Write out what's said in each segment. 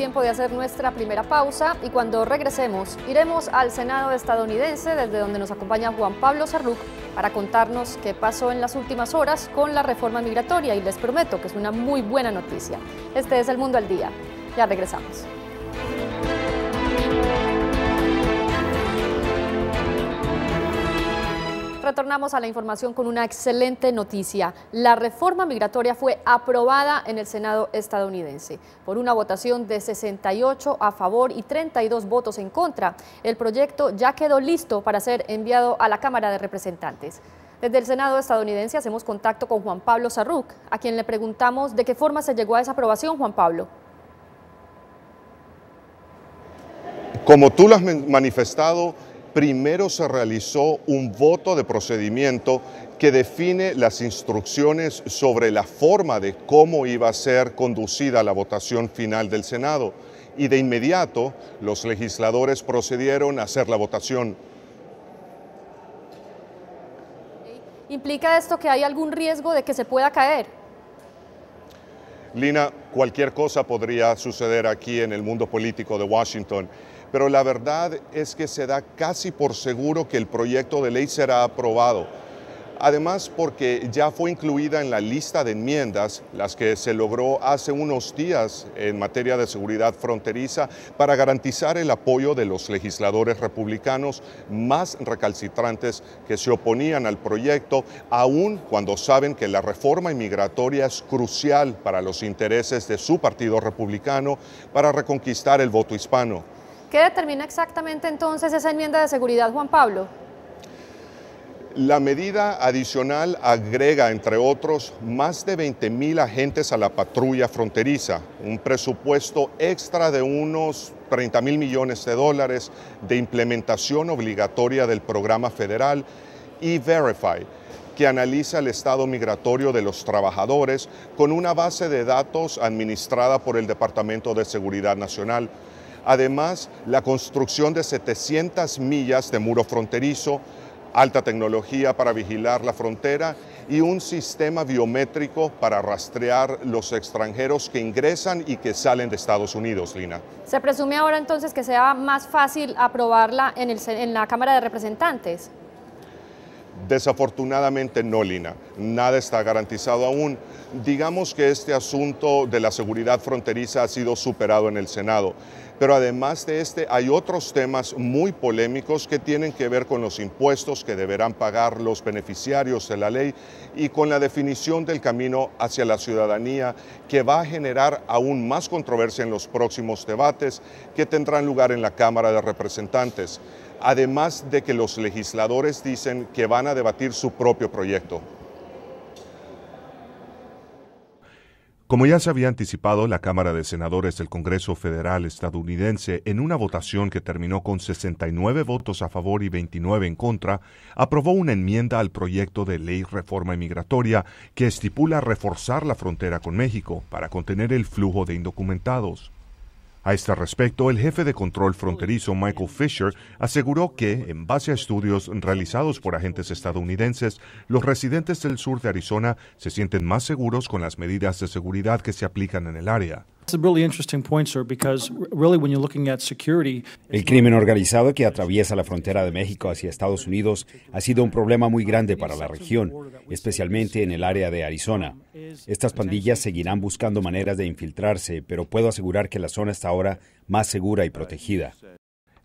tiempo de hacer nuestra primera pausa y cuando regresemos iremos al Senado estadounidense desde donde nos acompaña Juan Pablo Saruk para contarnos qué pasó en las últimas horas con la reforma migratoria y les prometo que es una muy buena noticia. Este es El Mundo al Día. Ya regresamos. retornamos a la información con una excelente noticia. La reforma migratoria fue aprobada en el Senado estadounidense por una votación de 68 a favor y 32 votos en contra. El proyecto ya quedó listo para ser enviado a la Cámara de Representantes. Desde el Senado estadounidense hacemos contacto con Juan Pablo Sarruc, a quien le preguntamos de qué forma se llegó a esa aprobación, Juan Pablo. Como tú lo has manifestado, primero se realizó un voto de procedimiento que define las instrucciones sobre la forma de cómo iba a ser conducida la votación final del Senado y de inmediato los legisladores procedieron a hacer la votación. ¿Implica esto que hay algún riesgo de que se pueda caer? Lina, cualquier cosa podría suceder aquí en el mundo político de Washington, pero la verdad es que se da casi por seguro que el proyecto de ley será aprobado Además, porque ya fue incluida en la lista de enmiendas, las que se logró hace unos días en materia de seguridad fronteriza, para garantizar el apoyo de los legisladores republicanos más recalcitrantes que se oponían al proyecto, aun cuando saben que la reforma inmigratoria es crucial para los intereses de su partido republicano para reconquistar el voto hispano. ¿Qué determina exactamente entonces esa enmienda de seguridad, Juan Pablo? La medida adicional agrega, entre otros, más de 20 mil agentes a la patrulla fronteriza, un presupuesto extra de unos 30 mil millones de dólares de implementación obligatoria del programa federal E-Verify, que analiza el estado migratorio de los trabajadores con una base de datos administrada por el Departamento de Seguridad Nacional. Además, la construcción de 700 millas de muro fronterizo, alta tecnología para vigilar la frontera y un sistema biométrico para rastrear los extranjeros que ingresan y que salen de Estados Unidos, Lina. ¿Se presume ahora entonces que sea más fácil aprobarla en, el, en la Cámara de Representantes? Desafortunadamente no, Lina, nada está garantizado aún. Digamos que este asunto de la seguridad fronteriza ha sido superado en el Senado, pero además de este hay otros temas muy polémicos que tienen que ver con los impuestos que deberán pagar los beneficiarios de la ley y con la definición del camino hacia la ciudadanía que va a generar aún más controversia en los próximos debates que tendrán lugar en la Cámara de Representantes además de que los legisladores dicen que van a debatir su propio proyecto. Como ya se había anticipado, la Cámara de Senadores del Congreso Federal estadounidense, en una votación que terminó con 69 votos a favor y 29 en contra, aprobó una enmienda al proyecto de ley reforma inmigratoria que estipula reforzar la frontera con México para contener el flujo de indocumentados. A este respecto, el jefe de control fronterizo Michael Fisher aseguró que, en base a estudios realizados por agentes estadounidenses, los residentes del sur de Arizona se sienten más seguros con las medidas de seguridad que se aplican en el área. El crimen organizado que atraviesa la frontera de México hacia Estados Unidos ha sido un problema muy grande para la región, especialmente en el área de Arizona. Estas pandillas seguirán buscando maneras de infiltrarse, pero puedo asegurar que la zona está ahora más segura y protegida.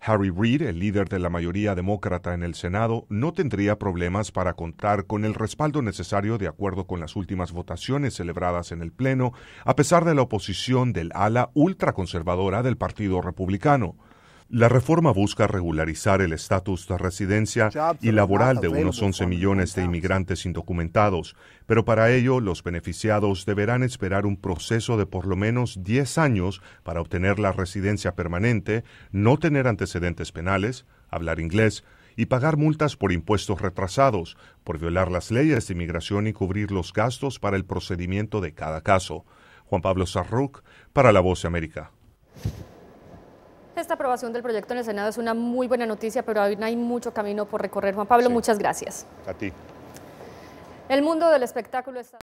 Harry Reid, el líder de la mayoría demócrata en el Senado, no tendría problemas para contar con el respaldo necesario de acuerdo con las últimas votaciones celebradas en el Pleno, a pesar de la oposición del ala ultraconservadora del Partido Republicano. La reforma busca regularizar el estatus de residencia y laboral de unos 11 millones de inmigrantes indocumentados, pero para ello los beneficiados deberán esperar un proceso de por lo menos 10 años para obtener la residencia permanente, no tener antecedentes penales, hablar inglés, y pagar multas por impuestos retrasados, por violar las leyes de inmigración y cubrir los gastos para el procedimiento de cada caso. Juan Pablo Sarruc, para La Voz de América. Esta aprobación del proyecto en el Senado es una muy buena noticia, pero aún hay mucho camino por recorrer. Juan Pablo, muchas gracias. A ti. El mundo del espectáculo está...